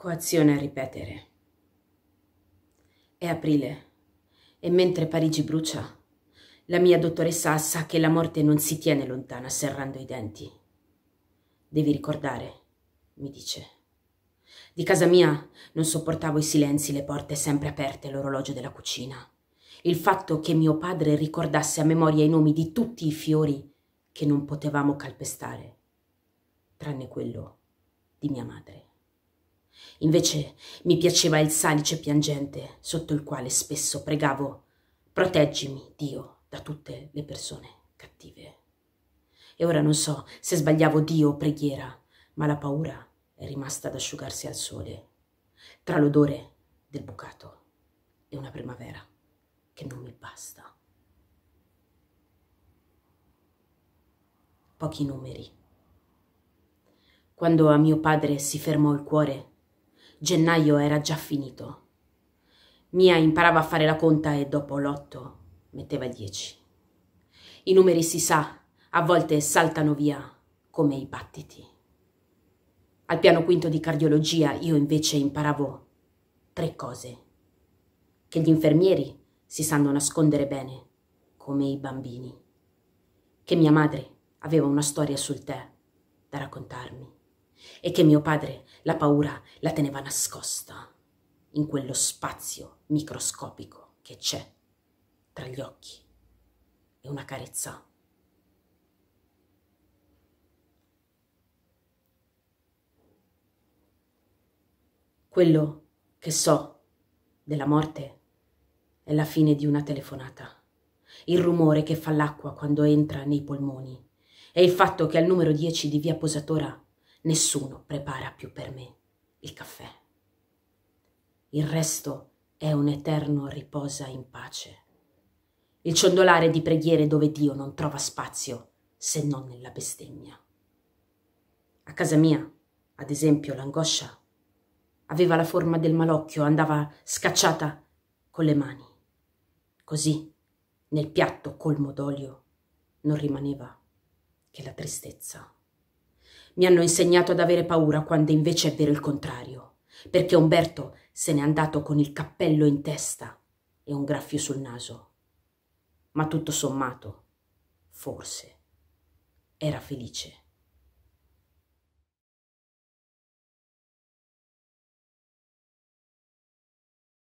Coazione a ripetere. È aprile e mentre Parigi brucia, la mia dottoressa sa che la morte non si tiene lontana serrando i denti. Devi ricordare, mi dice. Di casa mia non sopportavo i silenzi, le porte sempre aperte, l'orologio della cucina. Il fatto che mio padre ricordasse a memoria i nomi di tutti i fiori che non potevamo calpestare, tranne quello di mia madre. Invece mi piaceva il salice piangente sotto il quale spesso pregavo proteggimi, Dio, da tutte le persone cattive. E ora non so se sbagliavo Dio o preghiera, ma la paura è rimasta ad asciugarsi al sole, tra l'odore del bucato e una primavera che non mi basta. Pochi numeri. Quando a mio padre si fermò il cuore, gennaio era già finito. Mia imparava a fare la conta e dopo l'otto metteva il dieci. I numeri si sa, a volte saltano via come i battiti. Al piano quinto di cardiologia io invece imparavo tre cose che gli infermieri si sanno nascondere bene, come i bambini, che mia madre aveva una storia sul tè da raccontarmi e che mio padre la paura la teneva nascosta in quello spazio microscopico che c'è tra gli occhi e una carezza. Quello che so della morte è la fine di una telefonata, il rumore che fa l'acqua quando entra nei polmoni e il fatto che al numero 10 di via Posatora Nessuno prepara più per me il caffè. Il resto è un eterno riposa in pace. Il ciondolare di preghiere dove Dio non trova spazio se non nella bestemmia. A casa mia, ad esempio, l'angoscia aveva la forma del malocchio, andava scacciata con le mani. Così, nel piatto colmo d'olio, non rimaneva che la tristezza. Mi hanno insegnato ad avere paura quando invece è vero il contrario, perché Umberto se n'è andato con il cappello in testa e un graffio sul naso. Ma tutto sommato, forse, era felice.